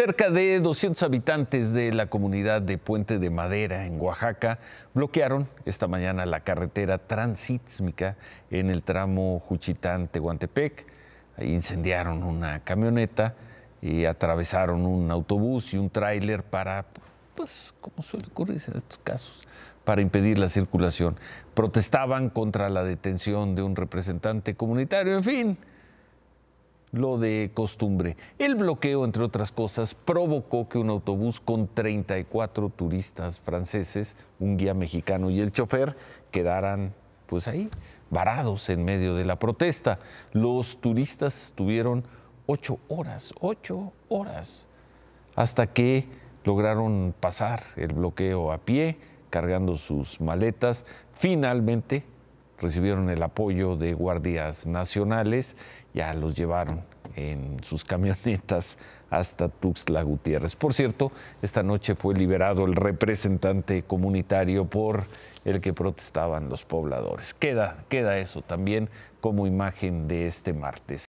Cerca de 200 habitantes de la comunidad de Puente de Madera, en Oaxaca, bloquearon esta mañana la carretera transísmica en el tramo Juchitán-Tehuantepec. Incendiaron una camioneta y atravesaron un autobús y un tráiler para, pues, como suele ocurrir en estos casos, para impedir la circulación. Protestaban contra la detención de un representante comunitario, en fin lo de costumbre. El bloqueo, entre otras cosas, provocó que un autobús con 34 turistas franceses, un guía mexicano y el chofer quedaran pues ahí, varados en medio de la protesta. Los turistas tuvieron ocho horas, ocho horas, hasta que lograron pasar el bloqueo a pie, cargando sus maletas. Finalmente recibieron el apoyo de guardias nacionales, ya los llevaron en sus camionetas hasta Tuxtla Gutiérrez. Por cierto, esta noche fue liberado el representante comunitario por el que protestaban los pobladores. Queda, queda eso también como imagen de este martes.